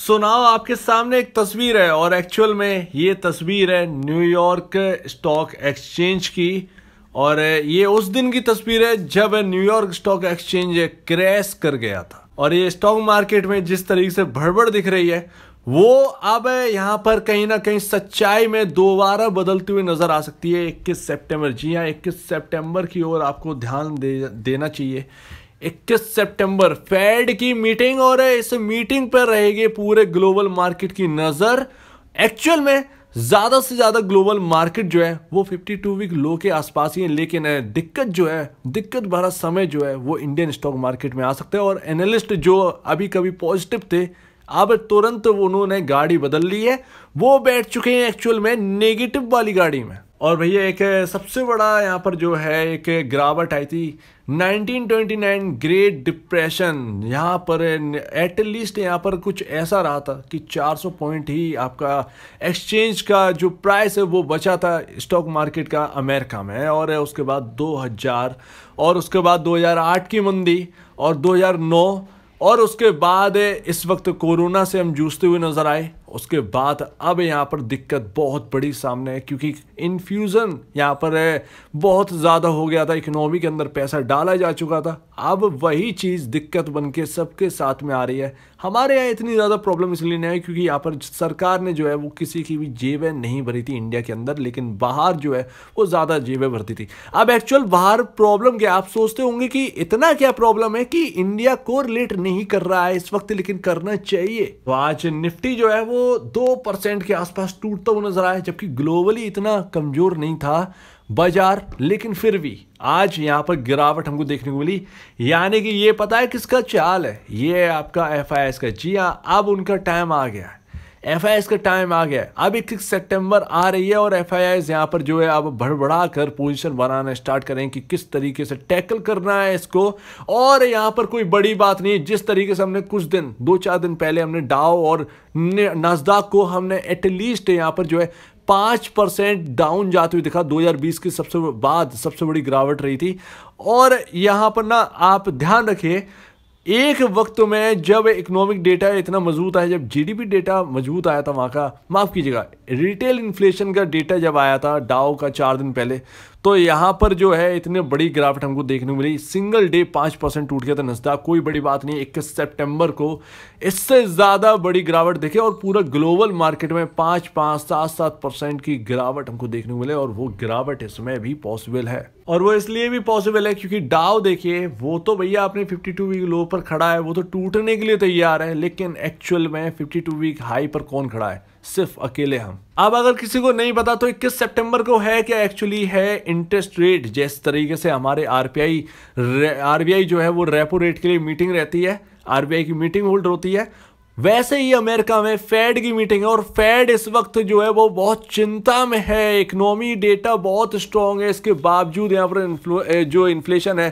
सुनाओ so आपके सामने एक तस्वीर है और एक्चुअल में ये तस्वीर है न्यूयॉर्क स्टॉक एक्सचेंज की और ये उस दिन की तस्वीर है जब न्यूयॉर्क स्टॉक एक्सचेंज क्रैश कर गया था और ये स्टॉक मार्केट में जिस तरीके से भड़बड़ दिख रही है वो अब यहाँ पर कहीं ना कहीं सच्चाई में दोबारा बदलती हुई नज़र आ सकती है इक्कीस सितंबर जी हाँ इक्कीस सितंबर की ओर आपको ध्यान दे देना चाहिए 21 सितंबर फेड की मीटिंग और इस मीटिंग पर रहेगी पूरे ग्लोबल मार्केट की नज़र एक्चुअल में ज़्यादा से ज़्यादा ग्लोबल मार्केट जो है वो 52 वीक लो के आसपास ही है लेकिन दिक्कत जो है दिक्कत भरा समय जो है वो इंडियन स्टॉक मार्केट में आ सकते हैं और एनालिस्ट जो अभी कभी पॉजिटिव थे अब तुरंत उन्होंने गाड़ी बदल ली है वो बैठ चुके हैं एक्चुअल में नेगेटिव वाली गाड़ी में और भैया एक सबसे बड़ा यहाँ पर जो है एक गिरावट आई थी 1929 ग्रेट डिप्रेशन यहाँ पर एटलीस्ट यहाँ पर कुछ ऐसा रहा था कि 400 पॉइंट ही आपका एक्सचेंज का जो प्राइस है वो बचा था स्टॉक मार्केट का अमेरिका में और उसके बाद 2000 और उसके बाद 2008 की मंदी और 2009 और उसके बाद इस वक्त कोरोना से हम जूझते हुए नज़र आए उसके बाद अब यहाँ पर दिक्कत बहुत बड़ी सामने है क्योंकि इन्फ्यूज़न यहाँ पर है बहुत ज़्यादा हो गया था इकोनॉमी के अंदर पैसा डाला जा चुका था अब वही चीज़ दिक्कत बन के सबके साथ में आ रही है हमारे यहाँ इतनी ज़्यादा प्रॉब्लम इसलिए नहीं है क्योंकि यहाँ पर सरकार ने जो है वो किसी की भी जेबें नहीं भरी थी इंडिया के अंदर लेकिन बाहर जो है वो ज़्यादा जेबें भरती थी अब एक्चुअल बाहर प्रॉब्लम क्या आप सोचते होंगे कि इतना क्या प्रॉब्लम है कि इंडिया को रिलेट नहीं कर रहा है इस वक्त लेकिन करना चाहिए तो आज निफ्टी जो है वो दो परसेंट के आसपास टूटता हुआ नजर आया जबकि ग्लोबली इतना कमज़ोर नहीं था बाजार लेकिन फिर भी आज यहाँ पर गिरावट हमको देखने को मिली यानी कि ये पता है किसका चाल है ये आपका एफ का जी हाँ अब उनका टाइम आ गया है एफ का टाइम आ गया अब इक्कीस सितंबर आ रही है और एफ आई यहाँ पर जो है अब भड़बड़ा कर पोजिशन बनाना स्टार्ट करें कि किस तरीके से टैकल करना है इसको और यहाँ पर कोई बड़ी बात नहीं जिस तरीके से हमने कुछ दिन दो चार दिन पहले हमने डाओ और नजदाक को हमने एटलीस्ट यहाँ पर जो है पाँच परसेंट डाउन जाते हुए दिखा 2020 की सबसे बाद सबसे बड़ी गिरावट रही थी और यहाँ पर ना आप ध्यान रखिए एक वक्त तो में जब इकोनॉमिक डेटा इतना मजबूत आया जब जीडीपी डेटा मजबूत आया था वहाँ का माफ़ कीजिएगा रिटेल इन्फ्लेशन का डेटा जब आया था डाओ का चार दिन पहले तो यहाँ पर जो है इतने बड़ी गिरावट हमको देखने को मिली सिंगल डे पाँच परसेंट टूट गया था नजदाक कोई बड़ी बात नहीं इक्कीस सेप्टेम्बर को इससे ज़्यादा बड़ी गिरावट देखे और पूरा ग्लोबल मार्केट में पाँच पाँच सात सात परसेंट की गिरावट हमको देखने को मिले और वो गिरावट इसमें भी पॉसिबल है और वो इसलिए भी पॉसिबल है क्योंकि डाव देखिए वो तो भैया अपने 52 वीक लो पर खड़ा है वो तो टूटने के लिए तैयार है लेकिन एक्चुअल में 52 वीक हाई पर कौन खड़ा है सिर्फ अकेले हम अब अगर किसी को नहीं पता तो 21 सितंबर को है क्या एक्चुअली है इंटरेस्ट रेट जिस तरीके से हमारे आरबीआई आरबीआई जो है वो रेपो रेट के लिए मीटिंग रहती है आरबीआई की मीटिंग होल्ड होती है वैसे ही अमेरिका में फेड की मीटिंग है और फेड इस वक्त जो है वो बहुत चिंता में है इकोनॉमी डेटा बहुत स्ट्रांग है इसके बावजूद यहाँ पर जो इन्फ्लेशन है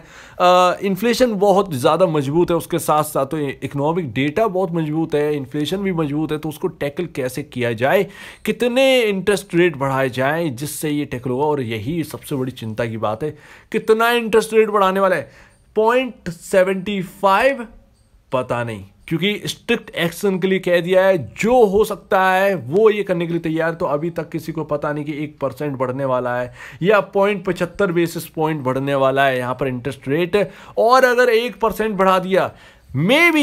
इन्फ्लेशन बहुत ज़्यादा मजबूत है उसके साथ साथ तो इकोनॉमिक डेटा बहुत मजबूत है इन्फ्लेशन भी मजबूत है तो उसको टैकल कैसे किया जाए कितने इंटरेस्ट रेट बढ़ाए जाएँ जिससे ये टैकल होगा और यही सबसे बड़ी चिंता की बात है कितना इंटरेस्ट रेट बढ़ाने वाला है पॉइंट सेवेंटी फाइव पता नहीं क्योंकि स्ट्रिक्ट एक्शन के लिए कह दिया है जो हो सकता है वो ये करने के लिए तैयार तो अभी तक किसी को पता नहीं कि एक परसेंट बढ़ने वाला है या पॉइंट पचहत्तर बेसिस पॉइंट बढ़ने वाला है यहाँ पर इंटरेस्ट रेट और अगर एक परसेंट बढ़ा दिया may be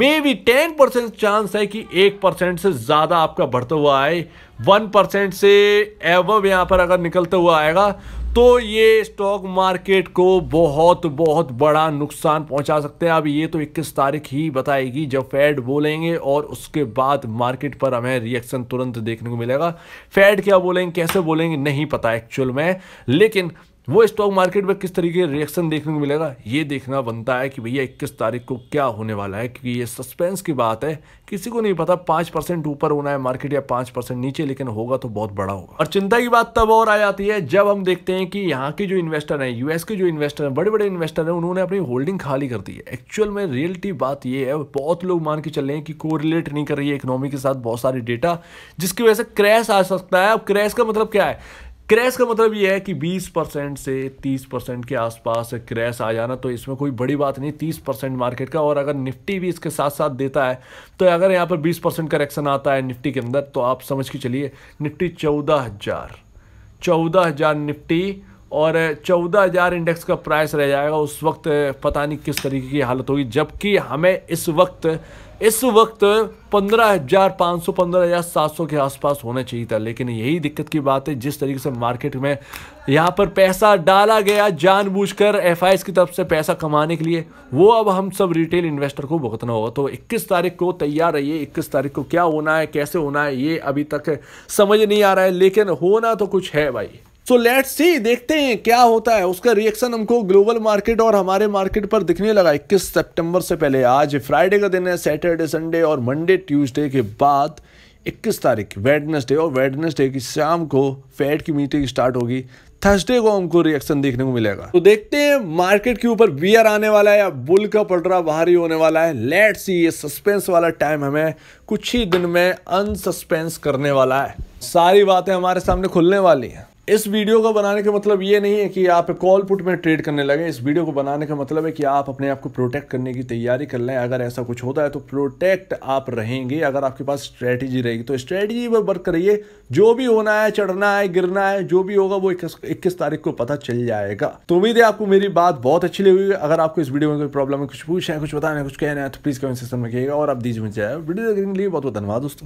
may be ten percent chance है कि एक परसेंट से ज़्यादा आपका बढ़ता हुआ आए वन परसेंट से एवब यहां पर अगर निकलता हुआ आएगा तो ये स्टॉक मार्केट को बहुत बहुत बड़ा नुकसान पहुंचा सकते हैं अब ये तो 21 तारीख ही बताएगी जब फेड बोलेंगे और उसके बाद मार्केट पर हमें रिएक्शन तुरंत देखने को मिलेगा फेड क्या बोलेंगे कैसे बोलेंगे नहीं पता एक्चुअल में लेकिन वो स्टॉक मार्केट में किस तरीके रिएक्शन देखने को मिलेगा ये देखना बनता है कि भैया इक्कीस तारीख को क्या होने वाला है क्योंकि ये सस्पेंस की बात है किसी को नहीं पता पाँच परसेंट ऊपर होना है मार्केट या पाँच परसेंट नीचे लेकिन होगा तो बहुत बड़ा होगा और चिंता की बात तब और आ जाती है जब हम देखते हैं कि यहाँ के जो इन्वेस्टर हैं यूएस के जो इन्वेस्टर हैं बड़े बड़े इन्वेस्टर हैं उन्होंने अपनी होल्डिंग खाली कर दी है एक्चुअल में रियलिटी बात ये है बहुत लोग मान के चल रहे हैं कि को नहीं कर रही है इकोनॉमी के साथ बहुत सारे डेटा जिसकी वजह से क्रैश आ सकता है अब क्रैश का मतलब क्या है क्रैश का मतलब ये है कि 20 परसेंट से 30 परसेंट के आसपास क्रैश आ जाना तो इसमें कोई बड़ी बात नहीं 30 परसेंट मार्केट का और अगर निफ्टी भी इसके साथ साथ देता है तो अगर यहाँ पर 20 परसेंट करेक्शन आता है निफ्टी के अंदर तो आप समझ के चलिए निफ्टी चौदह हज़ार चौदह हज़ार निफ्टी और चौदह हज़ार इंडेक्स का प्राइस रह जाएगा उस वक्त पता नहीं किस तरीके की हालत होगी जबकि हमें इस वक्त इस वक्त पंद्रह हज़ार पाँच सौ पंद्रह हज़ार सात सौ के आसपास होना चाहिए था लेकिन यही दिक्कत की बात है जिस तरीके से मार्केट में यहाँ पर पैसा डाला गया जानबूझकर एफआईएस की तरफ से पैसा कमाने के लिए वो अब हम सब रिटेल इन्वेस्टर को भुगतना होगा तो 21 तारीख को तैयार रहिए 21 तारीख को क्या होना है कैसे होना है ये अभी तक समझ नहीं आ रहा है लेकिन होना तो कुछ है भाई सो लेट्स सी देखते हैं क्या होता है उसका रिएक्शन हमको ग्लोबल मार्केट और हमारे मार्केट पर दिखने लगा इक्कीस सितंबर से पहले आज फ्राइडे का दिन है सैटरडे संडे और मंडे ट्यूसडे के बाद 21 तारीख वेडनेसडे और वेडनेसडे की शाम को फेड की मीटिंग स्टार्ट होगी थर्सडे को हमको रिएक्शन देखने को मिलेगा तो देखते हैं मार्केट के ऊपर बियर आने वाला है या बुल का पलटरा भारी होने वाला है लेट सी ये सस्पेंस वाला टाइम हमें कुछ ही दिन में अनसस्पेंस करने वाला है सारी बातें हमारे सामने खुलने वाली है इस वीडियो को बनाने का मतलब ये नहीं है कि आप कॉल पुट में ट्रेड करने लगे इस वीडियो को बनाने का मतलब है कि आप अपने आप को प्रोटेक्ट करने की तैयारी कर लें अगर ऐसा कुछ होता है तो प्रोटेक्ट आप रहेंगे अगर आपके पास स्ट्रैटेजी रहेगी तो स्ट्रेटजी पर वर्क करिए जो भी होना है चढ़ना है गिरना है जो भी होगा वो इक्कीस तारीख को पता चल जाएगा तो उम्मीद है आपको मेरी बात बहुत अच्छी लगी अगर आपको इस वीडियो में कोई प्रॉब्लम है कुछ पूछना है कुछ बताना है कुछ कहना है तो प्लीज़ कमेंट सिस्टम में कहिएगा और आप दीजिए मुझे वीडियो देखने के लिए बहुत बहुत धन्यवाद दोस्तों